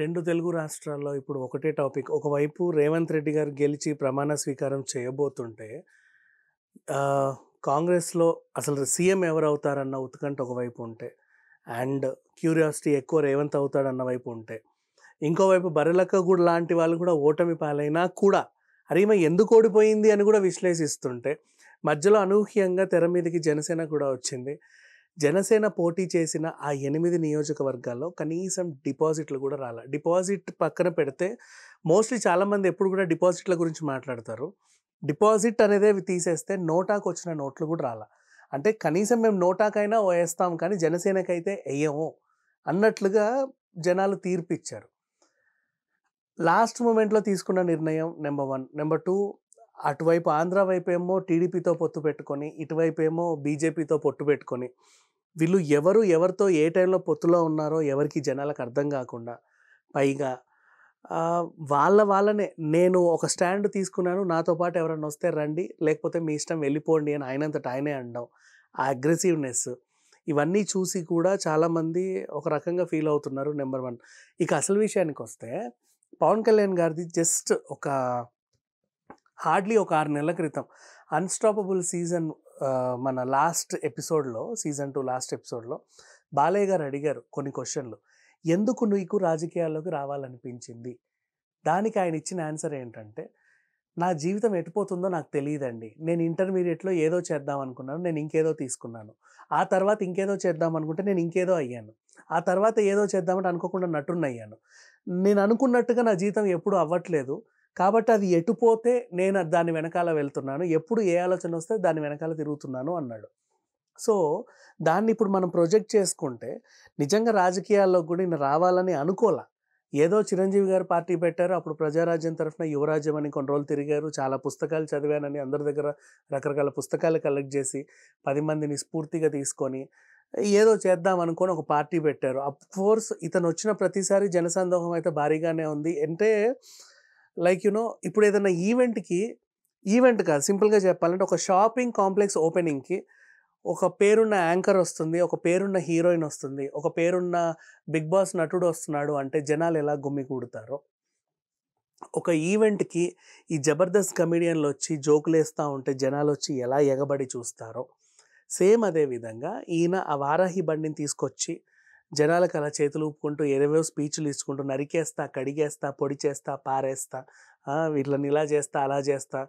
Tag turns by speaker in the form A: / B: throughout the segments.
A: రెండు తెలుగు రాష్ట్రాల్లో ఇప్పుడు ఒకటే టాపిక్ ఒకవైపు రేవంత్ రెడ్డి గారు గెలిచి ప్రమాణ స్వీకారం చేయబోతుంటే కాంగ్రెస్లో అసలు సీఎం ఎవరవుతారన్న ఉత్కంఠ ఒకవైపు ఉంటే అండ్ క్యూరియాసిటీ ఎక్కువ రేవంత్ అవుతాడన్న వైపు ఉంటే ఇంకోవైపు బర్రెలక్క కూడా లాంటి వాళ్ళు కూడా ఓటమి పాలైనా కూడా అరే ఎందుకు ఓడిపోయింది అని కూడా విశ్లేషిస్తుంటే మధ్యలో అనూహ్యంగా తెర మీదకి జనసేన కూడా వచ్చింది జనసేన పోటీ చేసిన ఆ ఎనిమిది నియోజకవర్గాల్లో కనీసం డిపాజిట్లు కూడా రాల డిపాజిట్ పక్కన పెడితే మోస్ట్లీ చాలామంది ఎప్పుడు కూడా డిపాజిట్ల గురించి మాట్లాడతారు డిపాజిట్ అనేది తీసేస్తే నోటాకు వచ్చిన నోట్లు కూడా రాలా అంటే కనీసం మేము నోటాకైనా వేస్తాం కానీ జనసేనకైతే వేయము అన్నట్లుగా జనాలు తీర్పిచ్చారు లాస్ట్ మూమెంట్లో తీసుకున్న నిర్ణయం నెంబర్ వన్ నెంబర్ టూ అటువైపు ఆంధ్ర వైపు ఏమో టీడీపీతో పొత్తు పెట్టుకొని ఇటువైపు ఏమో బీజేపీతో పొట్టు పెట్టుకొని వీళ్ళు ఎవరు ఎవరితో ఏ టైంలో పొత్తులో ఉన్నారో ఎవరికి జనాలకు అర్థం కాకుండా పైగా వాళ్ళ వాళ్ళనే నేను ఒక స్టాండ్ తీసుకున్నాను నాతో పాటు ఎవరన్నా వస్తే రండి లేకపోతే మీ ఇష్టం వెళ్ళిపోండి అని ఆయనంత ఆయనే అనడం ఆ అగ్రెసివ్నెస్ ఇవన్నీ చూసి కూడా చాలామంది ఒక రకంగా ఫీల్ అవుతున్నారు నెంబర్ వన్ ఇక అసలు విషయానికి వస్తే పవన్ కళ్యాణ్ గారిది జస్ట్ ఒక హార్డ్లీ ఒక ఆరు నెలల క్రితం అన్స్టాపబుల్ సీజన్ మన లాస్ట్ ఎపిసోడ్లో సీజన్ టూ లాస్ట్ ఎపిసోడ్లో బాలయ్య గారు అడిగారు కొన్ని క్వశ్చన్లు ఎందుకు నీకు రాజకీయాల్లోకి రావాలనిపించింది దానికి ఆయన ఇచ్చిన ఆన్సర్ ఏంటంటే నా జీవితం ఎటుపోతుందో నాకు తెలియదండి నేను ఇంటర్మీడియట్లో ఏదో చేద్దాం అనుకున్నాను నేను ఇంకేదో తీసుకున్నాను ఆ తర్వాత ఇంకేదో చేద్దాం అనుకుంటే నేను ఇంకేదో అయ్యాను ఆ తర్వాత ఏదో చేద్దామంటే అనుకోకుండా నటున్నయ్యాను నేను అనుకున్నట్టుగా నా జీవితం ఎప్పుడూ అవ్వట్లేదు కాబట్టి అది ఎటుపోతే నేను దాని వెనకాల వెళ్తున్నాను ఎప్పుడు ఏ ఆలోచన వస్తే దాని వెనకాల తిరుగుతున్నాను అన్నాడు సో దాన్ని ఇప్పుడు మనం ప్రొజెక్ట్ చేసుకుంటే నిజంగా రాజకీయాల్లో కూడా నేను రావాలని అనుకోలే ఏదో చిరంజీవి గారు పార్టీ పెట్టారు అప్పుడు ప్రజారాజ్యం తరఫున యువరాజ్యం అని కొన్ని రోజులు తిరిగారు చాలా పుస్తకాలు చదివానని అందరి దగ్గర రకరకాల పుస్తకాలు కలెక్ట్ చేసి పది మందిని స్ఫూర్తిగా తీసుకొని ఏదో చేద్దాం అనుకొని ఒక పార్టీ పెట్టారు అఫ్ ఫోర్స్ ఇతను వచ్చిన ప్రతిసారి జనసందోహం అయితే భారీగానే ఉంది అంటే లైక్ యునో ఇప్పుడు ఏదైనా ఈవెంట్కి ఈవెంట్ కాదు సింపుల్గా చెప్పాలంటే ఒక షాపింగ్ కాంప్లెక్స్ ఓపెనింగ్కి ఒక పేరున్న యాంకర్ వస్తుంది ఒక పేరున్న హీరోయిన్ వస్తుంది ఒక పేరున్న బిగ్ బాస్ నటుడు వస్తున్నాడు అంటే జనాలు ఎలా గుమ్మిగూడుతారో ఒక ఈవెంట్కి ఈ జబర్దస్త్ కమీడియన్లు వచ్చి జోకులు వేస్తూ ఉంటే జనాలు వచ్చి ఎలా ఎగబడి చూస్తారో సేమ్ అదే విధంగా ఈయన ఆ వారాహి బండిని తీసుకొచ్చి జనాలకు అలా చేతులు ఊపుకుంటూ ఏదేవో స్పీచ్లు ఇచ్చుకుంటూ నరికేస్తా కడిగేస్తా పొడి చేస్తా పారేస్తా వీటిని ఇలా చేస్తా అలా చేస్తా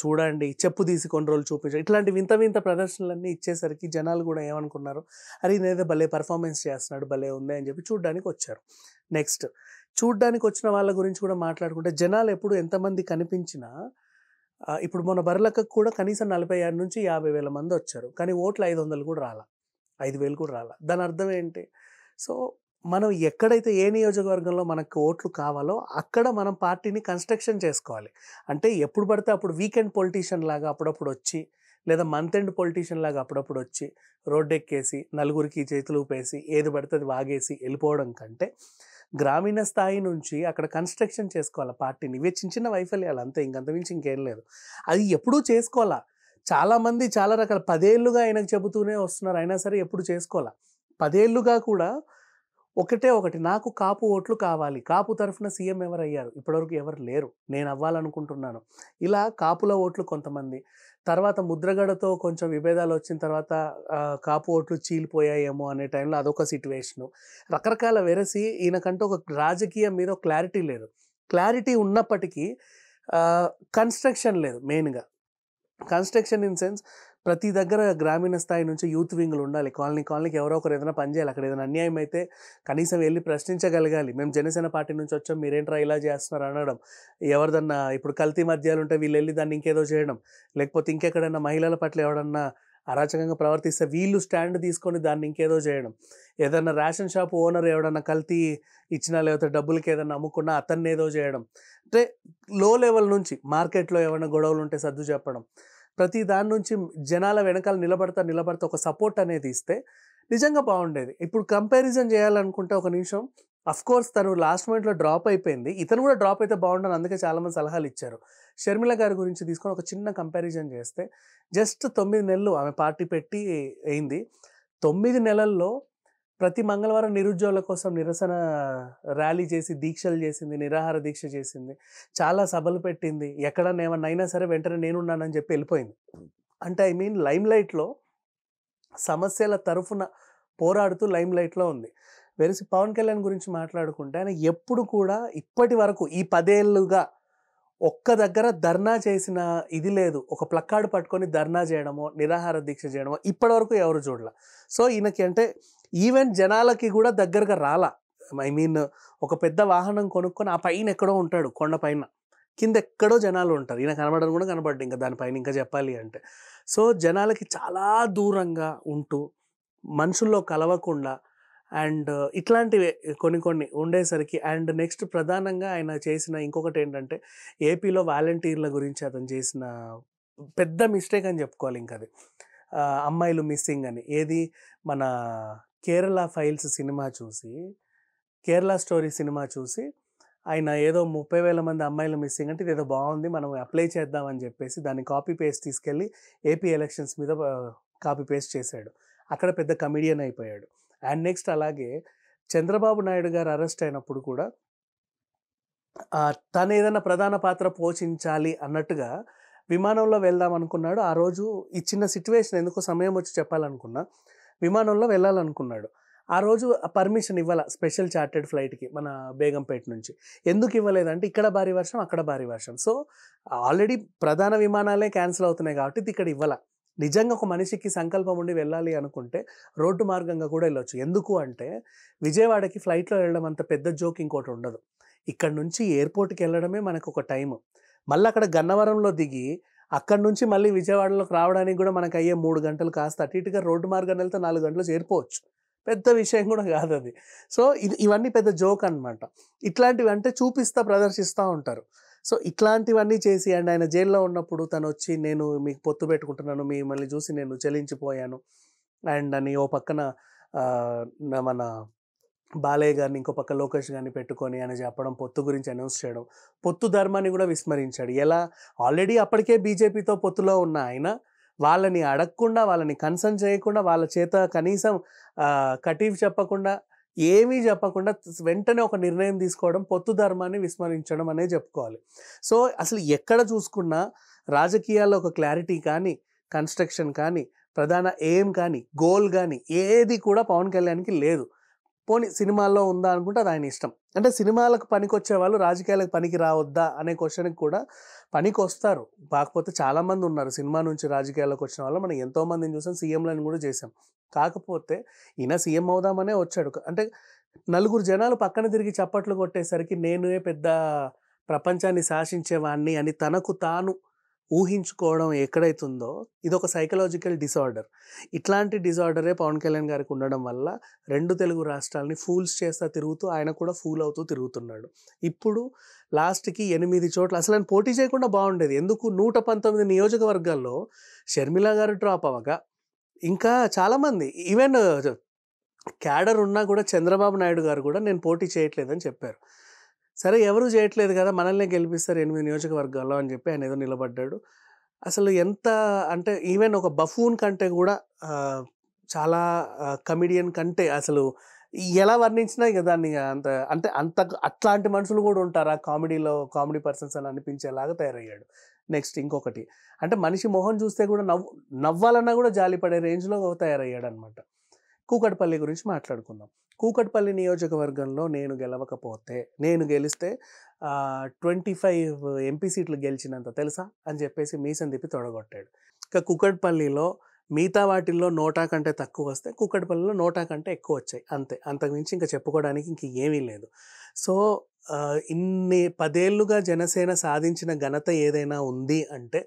A: చూడండి చెప్పు తీసి కొన్ని రోజులు చూపించు ఇట్లాంటి వింత వింత ప్రదర్శనలన్నీ ఇచ్చేసరికి జనాలు కూడా ఏమనుకున్నారు అరే నేదో భలే పర్ఫార్మెన్స్ చేస్తున్నాడు భలే ఉంది అని చెప్పి చూడ్డానికి వచ్చారు నెక్స్ట్ చూడ్డానికి వచ్చిన వాళ్ళ గురించి కూడా మాట్లాడుకుంటే జనాలు ఎప్పుడు ఎంతమంది కనిపించినా ఇప్పుడు మన బరులకు కూడా కనీసం నలభై ఆరు నుంచి యాభై వేల మంది వచ్చారు కానీ ఓట్లు ఐదు వందలు కూడా రాలా ఐదు వేలు కూడా రాలా దాని అర్థం ఏంటి సో మనం ఎక్కడైతే ఏ నియోజకవర్గంలో మనకు ఓట్లు కావాలో అక్కడ మనం పార్టీని కన్స్ట్రక్షన్ చేసుకోవాలి అంటే ఎప్పుడు పడితే అప్పుడు వీకెండ్ పొలిటీషియన్ లాగా అప్పుడప్పుడు వచ్చి లేదా మంత్ ఎండ్ పొలిటీషియన్ లాగా అప్పుడప్పుడు వచ్చి రోడ్డెక్కేసి నలుగురికి చేతులు ఊపేసి ఏది పడితే అది వాగేసి వెళ్ళిపోవడం కంటే గ్రామీణ స్థాయి నుంచి అక్కడ కన్స్ట్రక్షన్ చేసుకోవాలి పార్టీని ఇవే చిన్న చిన్న వైఫల్యాలు అంతే మించి ఇంకేం లేదు అది ఎప్పుడూ చేసుకోవాలా చాలామంది చాలా రకాల పదేళ్ళుగా ఆయనకు చెబుతూనే వస్తున్నారు అయినా సరే ఎప్పుడు చేసుకోవాలా పదేళ్లుగా కూడా ఒకటే ఒకటి నాకు కాపు ఓట్లు కావాలి కాపు తరఫున సీఎం ఎవరయ్యారు ఇప్పటివరకు ఎవరు లేరు నేను అవ్వాలనుకుంటున్నాను ఇలా కాపుల ఓట్లు కొంతమంది తర్వాత ముద్రగడతో కొంచెం విభేదాలు వచ్చిన తర్వాత కాపు ఓట్లు చీలిపోయాయేమో అనే టైంలో అదొక సిట్యువేషను రకరకాల వెరసి ఈయనకంటే ఒక రాజకీయం మీద క్లారిటీ లేదు క్లారిటీ ఉన్నప్పటికీ కన్స్ట్రక్షన్ లేదు మెయిన్గా కన్స్ట్రక్షన్ ఇన్ సెన్స్ ప్రతి దగ్గర గ్రామీణ స్థాయి నుంచి యూత్ వింగ్లు ఉండాలి కాలనీ కాలనీకి ఎవరో ఒకరు ఏదైనా పనిచేయాలి అక్కడ ఏదైనా అన్యాయం అయితే కనీసం వెళ్ళి ప్రశ్నించగలగాలి మేము జనసేన పార్టీ నుంచి వచ్చాం మీరేంట్రా ఇలా చేస్తున్నారు అనడం ఎవరిదన్నా ఇప్పుడు కల్తీ మద్యాలు ఉంటే వీళ్ళు వెళ్ళి దాన్ని ఇంకేదో చేయడం లేకపోతే ఇంకెక్కడైనా మహిళల పట్ల ఎవడన్నా అరాచకంగా ప్రవర్తిస్తే వీళ్ళు స్టాండ్ తీసుకొని దాన్ని ఇంకేదో చేయడం ఏదైనా రేషన్ షాప్ ఓనర్ ఎవడన్నా కల్తీ ఇచ్చినా లేకపోతే డబ్బులకి ఏదైనా అమ్ముకున్నా అతన్ని ఏదో చేయడం అంటే లో లెవెల్ నుంచి మార్కెట్లో ఏమైనా గొడవలు ఉంటే సర్దు చెప్పడం ప్రతి దాని నుంచి జనాల వెనకాల నిలబడతా నిలబడతా ఒక సపోర్ట్ అనేది ఇస్తే నిజంగా బాగుండేది ఇప్పుడు కంపారిజన్ చేయాలనుకుంటే ఒక నిమిషం అఫ్ కోర్స్ తను లాస్ట్ మూమెంట్లో డ్రాప్ అయిపోయింది ఇతను కూడా డ్రాప్ అయితే బాగుండని అందుకే చాలామంది సలహాలు ఇచ్చారు షర్మిల గారి గురించి తీసుకొని ఒక చిన్న కంపారిజన్ చేస్తే జస్ట్ తొమ్మిది నెలలు ఆమె పార్టీ పెట్టి అయింది తొమ్మిది నెలల్లో ప్రతి మంగళవారం నిరుద్యోగుల కోసం నిరసన ర్యాలీ చేసి దీక్షలు చేసింది నిరాహార దీక్ష చేసింది చాలా సభలు పెట్టింది ఎక్కడన్నా ఏమన్నా అయినా సరే వెంటనే నేనున్నానని చెప్పి వెళ్ళిపోయింది అంటే ఐ మీన్ లైమ్ లైట్లో సమస్యల తరఫున పోరాడుతూ లైమ్ లైట్లో ఉంది వెలిసి పవన్ కళ్యాణ్ గురించి మాట్లాడుకుంటే ఆయన ఎప్పుడు కూడా ఇప్పటి వరకు ఈ పదేళ్ళుగా ఒక్క దగ్గర ధర్నా చేసిన ఇది లేదు ఒక ప్లక్కాడు పట్టుకొని ధర్నా చేయడమో నిరాహార దీక్ష చేయడమో ఇప్పటివరకు ఎవరు చూడాల సో ఈయనకి అంటే ఈవెన్ జనాలకి కూడా దగ్గరగా రాలా ఐ మీన్ ఒక పెద్ద వాహనం కొనుక్కొని ఆ పైన ఎక్కడో ఉంటాడు కొండ పైన కింద ఎక్కడో జనాలు ఉంటారు ఈయన కనబడడం కూడా కనబడ్డాడు ఇంకా దానిపైన ఇంకా చెప్పాలి అంటే సో జనాలకి చాలా దూరంగా ఉంటూ మనుషుల్లో కలవకుండా అండ్ ఇట్లాంటివి కొన్ని కొన్ని ఉండేసరికి అండ్ నెక్స్ట్ ప్రధానంగా ఆయన చేసిన ఇంకొకటి ఏంటంటే ఏపీలో వాలంటీర్ల గురించి అతను చేసిన పెద్ద మిస్టేక్ అని చెప్పుకోవాలి ఇంకా అది అమ్మాయిలు మిస్సింగ్ అని ఏది మన కేరళ ఫైల్స్ సినిమా చూసి కేరళ స్టోరీ సినిమా చూసి ఆయన ఏదో ముప్పై వేల మంది అమ్మాయిలు మిస్సింగ్ అంటే ఇది ఏదో బాగుంది మనం అప్లై చేద్దామని చెప్పేసి దాన్ని కాపీ పేస్ట్ తీసుకెళ్ళి ఏపీ ఎలక్షన్స్ మీద కాపీ పేస్ట్ చేశాడు అక్కడ పెద్ద కమిడియన్ అయిపోయాడు అండ్ నెక్స్ట్ అలాగే చంద్రబాబు నాయుడు గారు అరెస్ట్ అయినప్పుడు కూడా తను ఏదైనా ప్రధాన పాత్ర పోషించాలి అన్నట్టుగా విమానంలో వెళ్దాం అనుకున్నాడు ఆ రోజు ఈ చిన్న సిచ్యువేషన్ ఎందుకో సమయం వచ్చి చెప్పాలనుకున్నా విమానంలో వెళ్ళాలనుకున్నాడు ఆ రోజు పర్మిషన్ ఇవ్వాల స్పెషల్ చార్టెడ్ ఫ్లైట్కి మన బేగంపేట నుంచి ఎందుకు ఇవ్వలేదంటే ఇక్కడ భారీ వర్షం అక్కడ భారీ వర్షం సో ఆల్రెడీ ప్రధాన విమానాలే క్యాన్సిల్ అవుతున్నాయి కాబట్టి ఇది ఇక్కడ ఇవ్వాల నిజంగా ఒక మనిషికి సంకల్పం ఉండి వెళ్ళాలి అనుకుంటే రోడ్డు మార్గంగా కూడా వెళ్ళొచ్చు ఎందుకు అంటే విజయవాడకి ఫ్లైట్లో వెళ్ళడం అంత పెద్ద జోక్ ఇంకోటి ఉండదు ఇక్కడ నుంచి ఎయిర్పోర్ట్కి వెళ్ళడమే మనకు ఒక టైము మళ్ళీ అక్కడ గన్నవరంలో దిగి అక్కడ నుంచి మళ్ళీ విజయవాడలోకి రావడానికి కూడా మనకు అయ్యే మూడు గంటలు కాస్త అటు ఇటుగా రోడ్డు మార్గం వెళ్తే నాలుగు గంటలు చేరిపోవచ్చు పెద్ద విషయం కూడా కాదు అది సో ఇది ఇవన్నీ పెద్ద జోక్ అనమాట ఇట్లాంటివి అంటే చూపిస్తా ప్రదర్శిస్తూ ఉంటారు సో ఇట్లాంటివన్నీ చేసి అండ్ ఆయన జైల్లో ఉన్నప్పుడు తను వచ్చి నేను మీకు పొత్తు పెట్టుకుంటున్నాను మిమ్మల్ని చూసి నేను చెలించిపోయాను అండ్ అని ఓ పక్కన మన బాలయ్య గారిని ఇంకో పక్క లోకేష్ గారిని పెట్టుకొని అని చెప్పడం పొత్తు గురించి అనౌన్స్ చేయడం పొత్తు ధర్మాన్ని కూడా విస్మరించాడు ఎలా ఆల్రెడీ అప్పటికే బీజేపీతో పొత్తులో ఉన్న ఆయన వాళ్ళని అడగకుండా వాళ్ళని కన్సర్న్ చేయకుండా వాళ్ళ చేత కనీసం కటీఫ్ చెప్పకుండా ఏమీ చెప్పకుండా వెంటనే ఒక నిర్ణయం తీసుకోవడం పొత్తు ధర్మాన్ని విస్మరించడం అనే చెప్పుకోవాలి సో అసలు ఎక్కడ చూసుకున్నా రాజకీయాల్లో ఒక క్లారిటీ కానీ కన్స్ట్రక్షన్ కానీ ప్రధాన ఎయిమ్ కానీ గోల్ కానీ ఏది కూడా పవన్ కళ్యాణ్కి లేదు పోని సినిమాల్లో ఉందా అనుకుంటే అది ఆయన ఇష్టం అంటే సినిమాలకు పనికొచ్చే వాళ్ళు రాజకీయాలకు పనికి రావద్దా అనే క్వశ్చన్కి కూడా పనికి వస్తారు కాకపోతే చాలామంది ఉన్నారు సినిమా నుంచి రాజకీయాల్లోకి వచ్చిన వాళ్ళు మనం ఎంతోమందిని చూసాం సీఎంలను కూడా చేసాం కాకపోతే ఈయన సీఎం అవుదామనే వచ్చాడు అంటే నలుగురు జనాలు పక్కన తిరిగి చప్పట్లు కొట్టేసరికి నేనే పెద్ద ప్రపంచాన్ని శాసించేవాణ్ణి అని తనకు తాను ఊహించుకోవడం ఎక్కడైతుందో ఇది ఒక సైకలాజికల్ డిసార్డర్ ఇట్లాంటి డిసార్డరే పవన్ కళ్యాణ్ గారికి ఉండడం వల్ల రెండు తెలుగు రాష్ట్రాలని ఫూల్స్ చేస్తా తిరుగుతూ ఆయన కూడా ఫూల్ అవుతూ తిరుగుతున్నాడు ఇప్పుడు లాస్ట్కి ఎనిమిది చోట్ల అసలు ఆయన పోటీ చేయకుండా బాగుండేది ఎందుకు నూట పంతొమ్మిది నియోజకవర్గాల్లో షర్మిల గారు డ్రాప్ అవ్వగా ఇంకా చాలామంది ఈవెన్ క్యాడర్ ఉన్నా కూడా చంద్రబాబు నాయుడు గారు కూడా నేను పోటీ చేయట్లేదని చెప్పారు సరే ఎవరు చేయట్లేదు కదా మనల్ని గెలిపిస్తారు ఎనిమిది నియోజకవర్గాల్లో అని చెప్పి ఆయన ఏదో నిలబడ్డాడు అసలు ఎంత అంటే ఈవెన్ ఒక బఫూన్ కంటే కూడా చాలా కమిడియన్ కంటే అసలు ఎలా వర్ణించినా ఇక దాన్ని అంత అంటే అంత అట్లాంటి మనుషులు కూడా ఉంటారా కామెడీలో కామెడీ పర్సన్స్ అని అనిపించేలాగా తయారయ్యాడు నెక్స్ట్ ఇంకొకటి అంటే మనిషి మొహం చూస్తే కూడా నవ్వు నవ్వాలన్నా కూడా జాలిపడే రేంజ్లో తయారయ్యాడు అనమాట కూకట్పల్లి గురించి మాట్లాడుకుందాం కూకట్పల్లి నియోజకవర్గంలో నేను గెలవకపోతే నేను గెలిస్తే ట్వంటీ ఫైవ్ ఎంపీ సీట్లు గెలిచినంత తెలుసా అని చెప్పేసి మీసం తిప్పి తొడగొట్టాడు ఇక కూకట్పల్లిలో మిగతా వాటిల్లో నోటా కంటే తక్కువ వస్తే కూకట్పల్లిలో నోటా కంటే ఎక్కువ వచ్చాయి అంతే అంతకుమించి ఇంకా చెప్పుకోవడానికి ఇంక ఏమీ లేదు సో ఇన్ని పదేళ్లుగా జనసేన సాధించిన ఘనత ఏదైనా ఉంది అంటే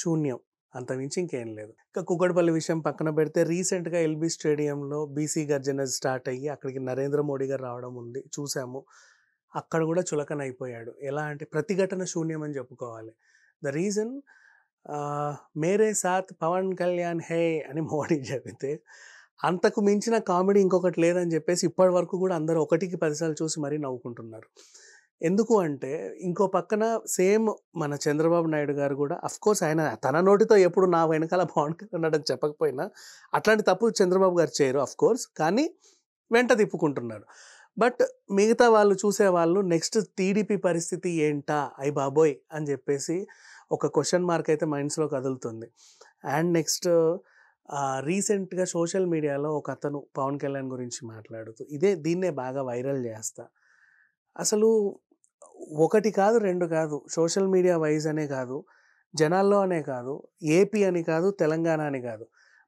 A: శూన్యం అంతమించి ఇంకేం లేదు ఇంకా కుక్కడపల్లి విషయం పక్కన పెడితే రీసెంట్గా ఎల్బీ స్టేడియంలో బీసీ గర్జన స్టార్ట్ అయ్యి అక్కడికి నరేంద్ర మోడీ గారు రావడం ఉంది చూసాము అక్కడ కూడా చులకన అయిపోయాడు ఎలా అంటే ప్రతిఘటన శూన్యం అని చెప్పుకోవాలి ద రీజన్ మేరే సాత్ పవన్ కళ్యాణ్ హే అని మోడీ చెబితే అంతకు మించిన కామెడీ ఇంకొకటి లేదని చెప్పేసి ఇప్పటి వరకు కూడా అందరూ ఒకటికి పదిసార్లు చూసి మరీ నవ్వుకుంటున్నారు ఎందుకు అంటే ఇంకో పక్కన సేమ్ మన చంద్రబాబు నాయుడు గారు కూడా కోర్స్ ఆయన తన నోటితో ఎప్పుడు నా వెనకాల పవన్ కళ్యాణ్ చెప్పకపోయినా అట్లాంటి తప్పు చంద్రబాబు గారు చేయరు కోర్స్ కానీ వెంట తిప్పుకుంటున్నారు బట్ మిగతా వాళ్ళు చూసేవాళ్ళు నెక్స్ట్ టీడీపీ పరిస్థితి ఏంటా అయ్యి బాబోయ్ అని చెప్పేసి ఒక క్వశ్చన్ మార్క్ అయితే మైండ్స్లో కదులుతుంది అండ్ నెక్స్ట్ రీసెంట్గా సోషల్ మీడియాలో ఒక అతను పవన్ కళ్యాణ్ గురించి మాట్లాడుతూ ఇదే దీన్నే బాగా వైరల్ చేస్తా అసలు ఒకటి కాదు రెండు కాదు సోషల్ మీడియా వైజ్ అనే కాదు జనాల్లో అనే కాదు ఏపీ అని కాదు తెలంగాణ అని కాదు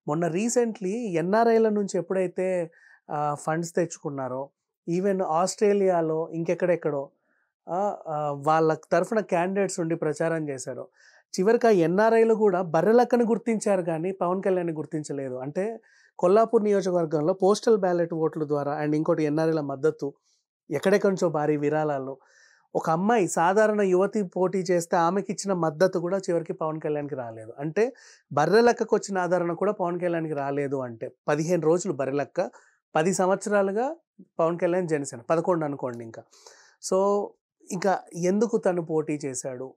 A: మొన్న రీసెంట్లీ ఎన్ఆర్ఐల నుంచి ఎప్పుడైతే ఫండ్స్ తెచ్చుకున్నారో ఈవెన్ ఆస్ట్రేలియాలో ఇంకెక్కడెక్కడో వాళ్ళ తరఫున క్యాండిడేట్స్ ఉండి ప్రచారం చేశారు చివరికి ఆ ఎన్ఆర్ఐలు కూడా బర్రెలక్కని గుర్తించారు కానీ పవన్ కళ్యాణ్ గుర్తించలేదు అంటే కొల్లాపూర్ నియోజకవర్గంలో పోస్టల్ బ్యాలెట్ ఓట్ల ద్వారా అండ్ ఇంకోటి ఎన్ఆర్ఐల మద్దతు ఎక్కడెక్కడి నుంచో భారీ విరాళాలు ఒక అమ్మాయి సాధారణ యువతి పోటీ చేస్తే ఆమెకి ఇచ్చిన మద్దతు కూడా చివరికి పవన్ కళ్యాణ్కి రాలేదు అంటే బర్రెలక్కకు వచ్చిన ఆదరణ కూడా పవన్ కళ్యాణ్కి రాలేదు అంటే పదిహేను రోజులు బర్రెలక్క పది సంవత్సరాలుగా పవన్ కళ్యాణ్ జనసేన పదకొండు అనుకోండి ఇంకా సో ఇంకా ఎందుకు తను పోటీ చేశాడు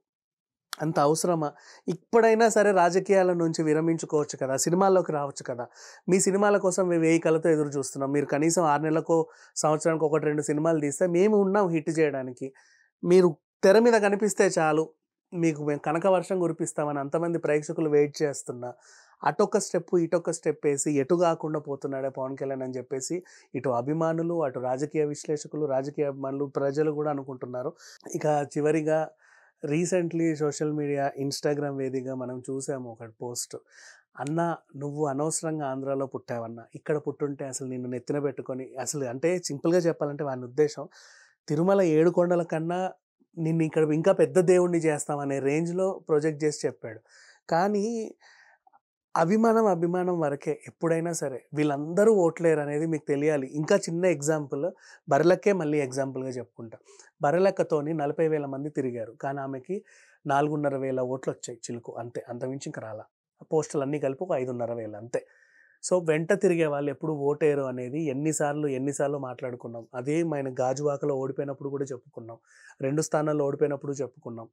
A: అంత అవసరమా ఇప్పుడైనా సరే రాజకీయాల నుంచి విరమించుకోవచ్చు కదా సినిమాల్లోకి రావచ్చు కదా మీ సినిమాల కోసం మేము వేయికలతో కళతో ఎదురు చూస్తున్నాం మీరు కనీసం ఆరు నెలలకు సంవత్సరానికి ఒకటి రెండు సినిమాలు తీస్తే మేము ఉన్నాం హిట్ చేయడానికి మీరు తెర మీద కనిపిస్తే చాలు మీకు మేము కనక వర్షం కురిపిస్తామని అంతమంది ప్రేక్షకులు వెయిట్ చేస్తున్నా అటొక్క స్టెప్ ఇటొక స్టెప్ వేసి ఎటు కాకుండా పోతున్నాడే పవన్ కళ్యాణ్ అని చెప్పేసి ఇటు అభిమానులు అటు రాజకీయ విశ్లేషకులు రాజకీయ అభిమానులు ప్రజలు కూడా అనుకుంటున్నారు ఇక చివరిగా రీసెంట్లీ సోషల్ మీడియా ఇన్స్టాగ్రామ్ వేదిగా మనం చూసాము ఒక పోస్ట్ అన్న నువ్వు అనవసరంగా ఆంధ్రాలో పుట్టావన్న ఇక్కడ పుట్టుంటే అసలు నిన్ను నెత్తిన పెట్టుకొని అసలు అంటే సింపుల్గా చెప్పాలంటే వాని ఉద్దేశం తిరుమల ఏడు కొండల కన్నా నిన్ను ఇక్కడ ఇంకా పెద్ద దేవుణ్ణి చేస్తామనే రేంజ్లో ప్రొజెక్ట్ చేసి చెప్పాడు కానీ అభిమానం అభిమానం వరకే ఎప్పుడైనా సరే వీళ్ళందరూ ఓట్లేరు అనేది మీకు తెలియాలి ఇంకా చిన్న ఎగ్జాంపుల్ బరలక్కే మళ్ళీ ఎగ్జాంపుల్గా చెప్పుకుంటా బరలక్కతోని నలభై వేల మంది తిరిగారు కానీ ఆమెకి నాలుగున్నర వేల ఓట్లు వచ్చాయి చిలుకు అంతే అంతమించి ఇంకా రాలా పోస్టులు అన్నీ కలిపి ఒక ఐదున్నర వేలు అంతే సో వెంట తిరిగే వాళ్ళు ఎప్పుడు ఓటేరు అనేది ఎన్నిసార్లు ఎన్నిసార్లు మాట్లాడుకున్నాం అదే మన గాజువాకలో ఓడిపోయినప్పుడు కూడా చెప్పుకున్నాం రెండు స్థానాల్లో ఓడిపోయినప్పుడు చెప్పుకున్నాం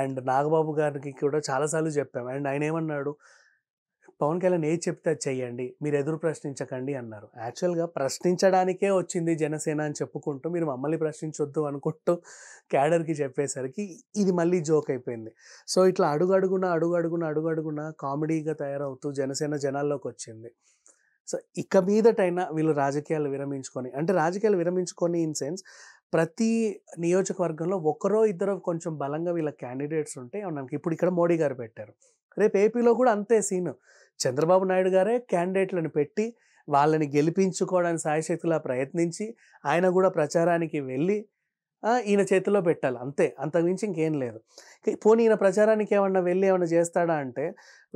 A: అండ్ నాగబాబు గారికి కూడా చాలాసార్లు చెప్పాం అండ్ ఆయన ఏమన్నాడు పవన్ కళ్యాణ్ ఏ చెప్తే చెయ్యండి మీరు ఎదురు ప్రశ్నించకండి అన్నారు యాక్చువల్గా ప్రశ్నించడానికే వచ్చింది జనసేన అని చెప్పుకుంటూ మీరు మమ్మల్ని ప్రశ్నించొద్దు అనుకుంటూ క్యాడర్కి చెప్పేసరికి ఇది మళ్ళీ జోక్ అయిపోయింది సో ఇట్లా అడుగడుగున అడుగడుగున అడుగడుగున కామెడీగా తయారవుతూ జనసేన జనాల్లోకి వచ్చింది సో ఇక మీదటైనా వీళ్ళు రాజకీయాలు విరమించుకొని అంటే రాజకీయాలు విరమించుకొని ఇన్ సెన్స్ ప్రతి నియోజకవర్గంలో ఒకరో ఇద్దరు కొంచెం బలంగా వీళ్ళ క్యాండిడేట్స్ ఉంటే మనకి ఇప్పుడు ఇక్కడ మోడీ గారు పెట్టారు రేపు ఏపీలో కూడా అంతే సీన్ చంద్రబాబు నాయుడు గారే క్యాండిడేట్లను పెట్టి వాళ్ళని గెలిపించుకోవడానికి సాయశక్తిలా ప్రయత్నించి ఆయన కూడా ప్రచారానికి వెళ్ళి ఈయన చేతిలో పెట్టాలి అంతే అంతకుమించి ఇంకేం లేదు పోనీ ఈయన ప్రచారానికి ఏమన్నా వెళ్ళి ఏమన్నా చేస్తాడా అంటే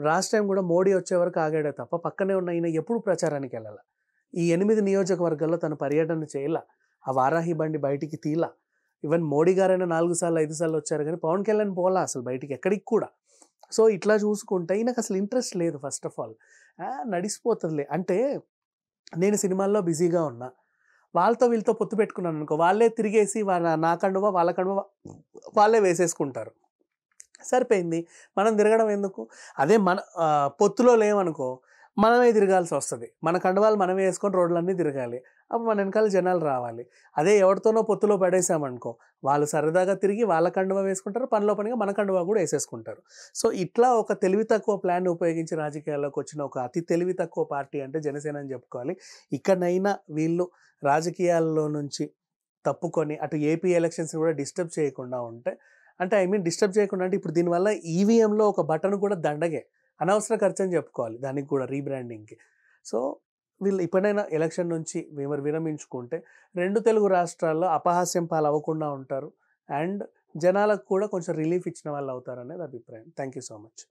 A: లాస్ట్ టైం కూడా మోడీ వచ్చే వరకు ఆగాడే తప్ప పక్కనే ఉన్న ఈయన ఎప్పుడు ప్రచారానికి వెళ్ళాలి ఈ ఎనిమిది నియోజకవర్గాల్లో తను పర్యటన చేయాల ఆ వారాహి బండి బయటికి తీలా ఈవెన్ మోడీ గారైనా నాలుగు సార్లు ఐదు సార్లు వచ్చారు కానీ పవన్ కళ్యాణ్ పోలా అసలు బయటికి ఎక్కడికి కూడా సో ఇట్లా చూసుకుంటే నాకు అసలు ఇంట్రెస్ట్ లేదు ఫస్ట్ ఆఫ్ ఆల్ నడిసిపోతుందిలే అంటే నేను సినిమాల్లో బిజీగా ఉన్నా వాళ్ళతో వీళ్ళతో పొత్తు పెట్టుకున్నాను అనుకో వాళ్ళే తిరిగేసి నా కండువా వాళ్ళ కండువా వాళ్ళే వేసేసుకుంటారు సరిపోయింది మనం తిరగడం ఎందుకు అదే మన పొత్తులో లేవనుకో మనమే తిరగాల్సి వస్తుంది మన కండువాలు మనమే వేసుకొని రోడ్లన్నీ తిరగాలి అప్పుడు మన వెనకాల జనాలు రావాలి అదే ఎవరితోనో పొత్తులో పడేసామనుకో వాళ్ళు సరదాగా తిరిగి వాళ్ళ కండువా వేసుకుంటారు పనిలో పనిగా మన కండువా కూడా వేసేసుకుంటారు సో ఇట్లా ఒక తెలివి తక్కువ ప్లాన్ ఉపయోగించి రాజకీయాల్లోకి వచ్చిన ఒక అతి తెలివి తక్కువ పార్టీ అంటే జనసేన అని చెప్పుకోవాలి ఇక్కడనైనా వీళ్ళు రాజకీయాల్లో నుంచి తప్పుకొని అటు ఏపీ ఎలక్షన్స్ కూడా డిస్టర్బ్ చేయకుండా ఉంటే అంటే ఐ మీన్ డిస్టర్బ్ చేయకుండా అంటే ఇప్పుడు దీనివల్ల ఈవీఎంలో ఒక బటన్ కూడా దండగే అనవసర ఖర్చు అని చెప్పుకోవాలి దానికి కూడా రీబ్రాండింగ్కి సో వీళ్ళు ఎప్పుడైనా ఎలక్షన్ నుంచి మేము విరమించుకుంటే రెండు తెలుగు రాష్ట్రాల్లో అపహాస్యం పాలు అవ్వకుండా ఉంటారు అండ్ జనాలకు కూడా కొంచెం రిలీఫ్ ఇచ్చిన వాళ్ళు అవుతారనేది అభిప్రాయం థ్యాంక్ యూ సో మచ్